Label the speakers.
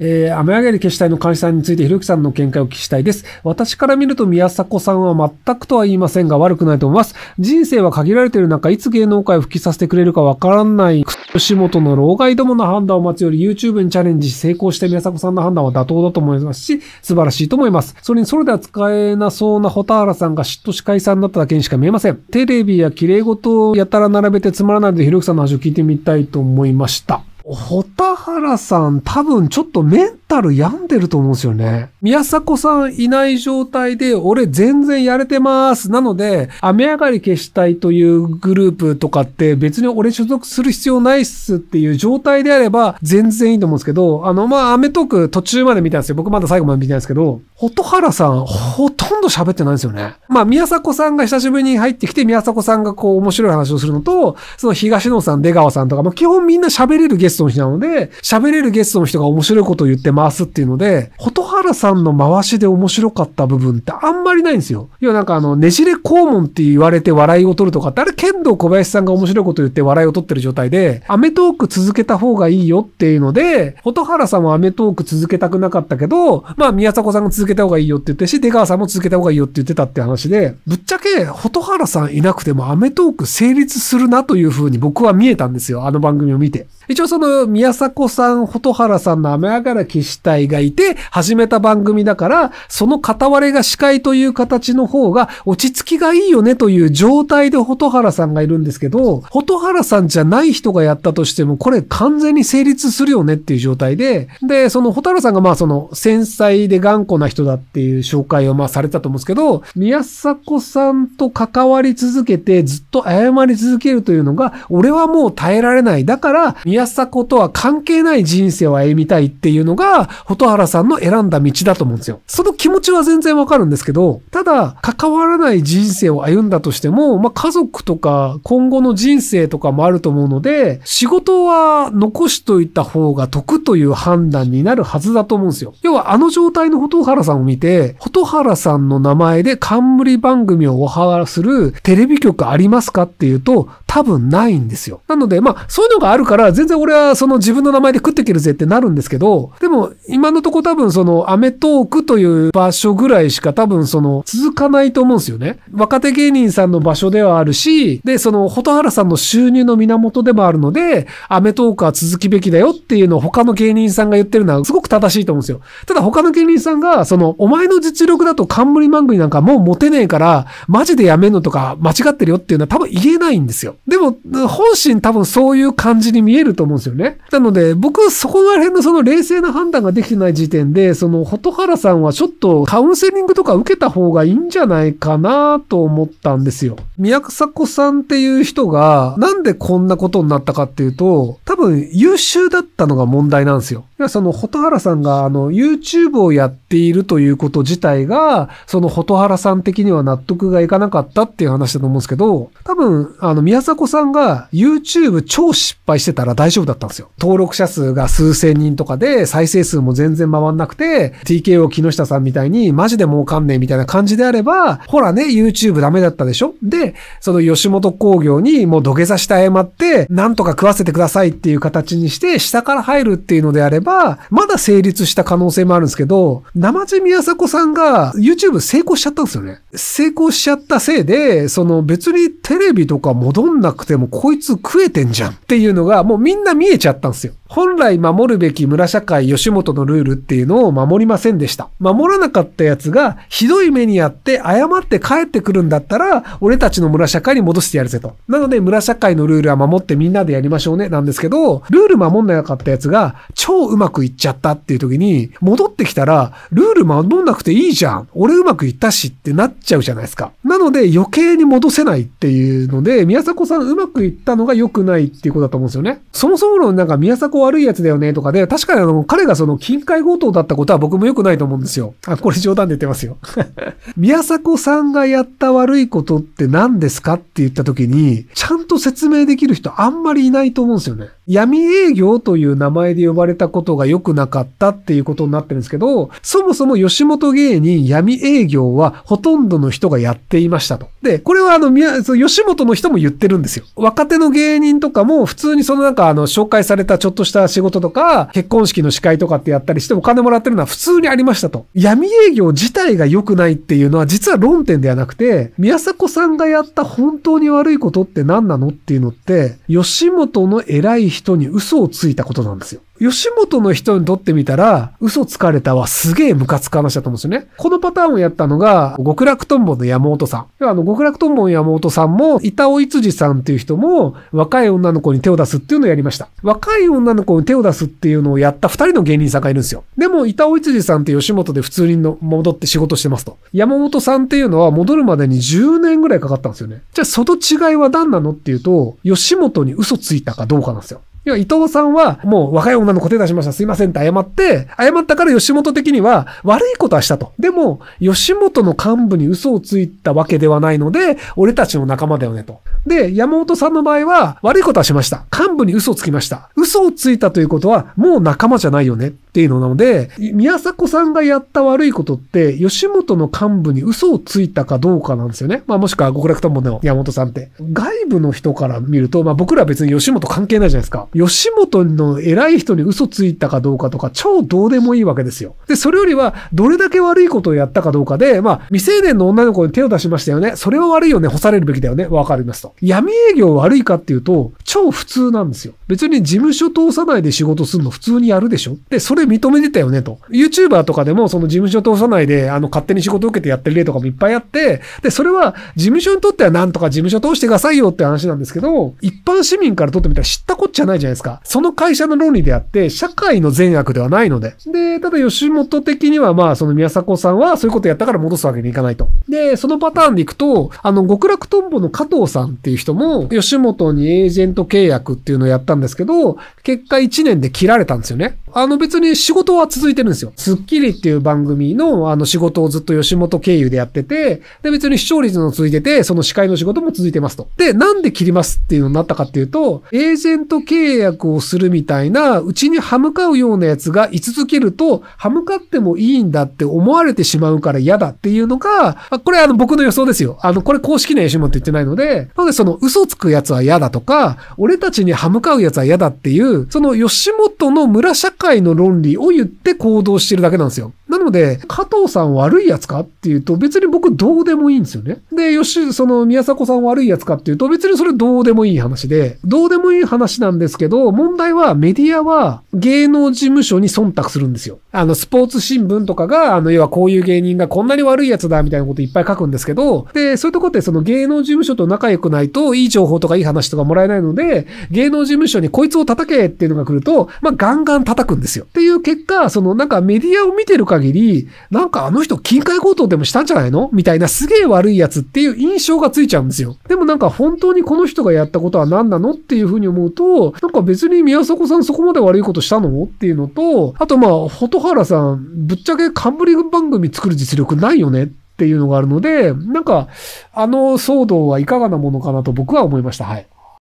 Speaker 1: えー、雨上がり決死隊の監視さんについてひろきさんの見解をお聞きしたいです。私から見ると宮迫さんは全くとは言いませんが悪くないと思います。人生は限られている中、いつ芸能界を復帰させてくれるかわからない、吉本の老害どもの判断を待つより YouTube にチャレンジし成功して宮迫さんの判断は妥当だと思いますし、素晴らしいと思います。それにそれでは使えなそうな蛍原さんが嫉妬し解散んだっただけにしか見えません。テレビや綺麗事をやたら並べてつまらないのでひろきさんの話を聞いてみたいと思いました。ホタハラさん多分ちょっとメンタル病んでると思うんですよね。宮迫さんいない状態で俺全然やれてます。なので、雨上がり消したいというグループとかって別に俺所属する必要ないっすっていう状態であれば全然いいと思うんですけど、あの、まあ、雨トーク途中まで見たんですよ。僕まだ最後まで見たんですけど、ホトハラさんほとんど喋ってないんですよね。まあ、宮迫さんが久しぶりに入ってきて宮迫さんがこう面白い話をするのと、その東野さん、出川さんとか、まあ、基本みんな喋れるゲストストの日なので、喋れるゲストの人が面白いことを言ってますっていうので、蛍原さんの回しで面白かった部分ってあんまりないんですよ。要はなんかあの、ねじれ肛門って言われて笑いを取るとか誰剣道小林さんが面白いこと言って笑いを取ってる状態で、アメトーク続けた方がいいよっていうので、蛍原さんはアメトーク続けたくなかったけど、まあ宮迫さんが続けた方がいいよって言ってし、出川さんも続けた方がいいよって言ってたって話で、ぶっちゃけ蛍原さんいなくてもアメトーク成立するなという風に僕は見えたんですよ。あの番組を見て。一応その宮迫さん、蛍原さんの雨上がら騎士隊がいて、始めた番組だから、その片割れが司会という形の方が、落ち着きがいいよねという状態で蛍原さんがいるんですけど、蛍原さんじゃない人がやったとしても、これ完全に成立するよねっていう状態で、で、その蛍原さんがまあその、繊細で頑固な人だっていう紹介をまあされたと思うんですけど、宮迫さんと関わり続けて、ずっと謝り続けるというのが、俺はもう耐えられない。だから、宮迫子とは関係ない人生を歩みたいっていうのが、蛍原さんの選んだ道だと思うんですよ。その気持ちは全然わかるんですけど、ただ、関わらない人生を歩んだとしても、まあ、家族とか、今後の人生とかもあると思うので、仕事は残しといた方が得という判断になるはずだと思うんですよ。要は、あの状態の蛍原さんを見て、蛍原さんの名前で冠番組をオファーするテレビ局ありますかっていうと、多分ないんですよ。なので、まあ、そういうのがあるから、全然俺はその自分の名前で食っていけるぜってなるんですけど、でも、今のとこ多分その、アメトークという場所ぐらいしか多分その、続かないと思うんですよね。若手芸人さんの場所ではあるし、で、その、蛍原さんの収入の源でもあるので、アメトークは続きべきだよっていうのを他の芸人さんが言ってるのはすごく正しいと思うんですよ。ただ他の芸人さんが、その、お前の実力だと冠番組なんかもう持てねえから、マジでやめんのとか間違ってるよっていうのは多分言えないんですよ。でも、本心多分そういう感じに見えると思うんですよね。なので、僕、そこら辺のその冷静な判断ができてない時点で、その、蛍原さんはちょっとカウンセリングとか受けた方がいいんじゃないかなと思ったんですよ。宮迫さんっていう人が、なんでこんなことになったかっていうと、多分優秀だったのが問題なんですよ。その、蛍原さんが、あの、YouTube をやっているということ自体が、その、蛍原さん的には納得がいかなかったっていう話だと思うんですけど、多分、あの、宮迫さんが YouTube 超失敗してたら大丈夫だったんですよ。登録者数が数千人とかで、再生数も全然回んなくて、TKO 木下さんみたいに、マジで儲かんねえみたいな感じであれば、ほらね、YouTube ダメだったでしょで、その吉本工業にもう土下座して謝って、なんとか食わせてくださいっていう形にして、下から入るっていうのであれば、ば、まだ成立した可能性もあるんですけど、生地宮迫さんが YouTube 成功しちゃったんですよね。成功しちゃったせいで、その別にテレビとか戻んなくてもこいつ食えてんじゃんっていうのがもうみんな見えちゃったんですよ。本来守るべき村社会吉本のルールっていうのを守りませんでした。守らなかったやつがひどい目にあって謝って帰ってくるんだったら、俺たちの村社会に戻してやるぜと。なので村社会のルールは守ってみんなでやりましょうねなんですけど、ルール守んなかったやつが超うまくいっちゃったっていう時に、戻ってきたら、ルール守んなくていいじゃん。俺うまくいったしってなっちゃうじゃないですか。なので余計に戻せないっていうので、宮迫さんうまくいったのが良くないっていうことだと思うんですよね。そもそものなんか宮迫悪いやつだよねとかで、確かにあの、彼がその近海強盗だったことは僕も良くないと思うんですよ。あ、これ冗談で言ってますよ。宮迫さんがやった悪いことって何ですかって言った時に、ちゃんと説明できる人あんまりいないと思うんですよね。闇営業という名前で呼ばれたこと事が良くなかったっていうことになってるんですけど、そもそも吉本芸人闇営業はほとんどの人がやっていましたと。で、これはあの、吉本の人も言ってるんですよ。若手の芸人とかも普通にそのなんかあの、紹介されたちょっとした仕事とか、結婚式の司会とかってやったりしてお金もらってるのは普通にありましたと。闇営業自体が良くないっていうのは実は論点ではなくて、宮迫さんがやった本当に悪いことって何なのっていうのって、吉本の偉い人に嘘をついたことなんですよ。吉本の人にとってみたら、嘘つかれたはすげえムカつく話だと思うんですよね。このパターンをやったのが、極楽とんぼの山本さん。あの、極楽とんぼの山本さんも、板尾いつじさんっていう人も、若い女の子に手を出すっていうのをやりました。若い女の子に手を出すっていうのをやった二人の芸人さんがいるんですよ。でも、板尾いつじさんって吉本で普通にの戻って仕事してますと。山本さんっていうのは戻るまでに10年ぐらいかかったんですよね。じゃあ、その違いは何なのっていうと、吉本に嘘ついたかどうかなんですよ。要は伊藤さんは、もう若い女の子手出しました。すいませんって謝って、謝ったから吉本的には悪いことはしたと。でも、吉本の幹部に嘘をついたわけではないので、俺たちの仲間だよねと。で、山本さんの場合は、悪いことはしました。幹部に嘘をつきました。嘘をついたということは、もう仲間じゃないよね。っていうのなので、宮迫さんがやった悪いことって、吉本の幹部に嘘をついたかどうかなんですよね。まあもしくは極楽ともの山本さんって。外部の人から見ると、まあ僕ら別に吉本関係ないじゃないですか。吉本の偉い人に嘘ついたかどうかとか、超どうでもいいわけですよ。で、それよりは、どれだけ悪いことをやったかどうかで、まあ、未成年の女の子に手を出しましたよね。それは悪いよね。干されるべきだよね。わかりますと。闇営業悪いかっていうと、超普通なんですよ。別に事務所通さないで仕事するの普通にやるでしょで、それ認めてたよねと。YouTuber とかでもその事務所通さないで、あの、勝手に仕事を受けてやってる例とかもいっぱいあって、で、それは事務所にとってはなんとか事務所通してくださいよって話なんですけど、一般市民からとってみたら知ったこっちゃないじゃないですか。その会社の論理であって、社会の善悪ではないので。で、ただ吉本的にはまあ、その宮迫さんはそういうことやったから戻すわけにいかないと。で、そのパターンでいくと、あの、極楽とんぼの加藤さんっていう人も、吉本にエージェント契約っていうのをやったんですけど、結果1年で切られたんですよね。あの別にで仕事は続いてるんですよ。スッキリっていう番組のあの仕事をずっと吉本経由でやってて、で別に視聴率の続いてて、その司会の仕事も続いてますと。で、なんで切りますっていうのになったかっていうと、エージェント契約をするみたいな、うちに歯向かうようなやつが居続けると、歯向かってもいいんだって思われてしまうから嫌だっていうのが、これあの僕の予想ですよ。あの、これ公式な吉本って言ってないので、なのでその嘘つくやつは嫌だとか、俺たちに歯向かうやつは嫌だっていう、その吉本の村社会の論理理を言って行動してるだけなんですよ。なので、加藤さん悪いやつかっていうと、別に僕どうでもいいんですよね。で、よし、その宮迫さん悪いやつかっていうと、別にそれどうでもいい話で、どうでもいい話なんですけど、問題はメディアは芸能事務所に忖度するんですよ。あの、スポーツ新聞とかが、あの、要はこういう芸人がこんなに悪いやつだ、みたいなこといっぱい書くんですけど、で、そういうとこってその芸能事務所と仲良くないと、いい情報とかいい話とかもらえないので、芸能事務所にこいつを叩けっていうのが来ると、まあ、ガンガン叩くんですよ。っていう結果、そのなんかメディアを見てる限り、なんかあの人金塊強盗でもしたんじゃないのみたいなすげえ悪いやつっていう印象がついちゃうんですよ。でもなんか本当にこの人がやったことは何なのっていうふうに思うと、なんか別に宮迫さんそこまで悪いことしたのっていうのと、あとまあ、ほと原さん、ぶっちゃけ冠番組作る実力ないよねっていうのがあるので、なんか、あの騒動はいかがなものかなと僕は思いました。はい。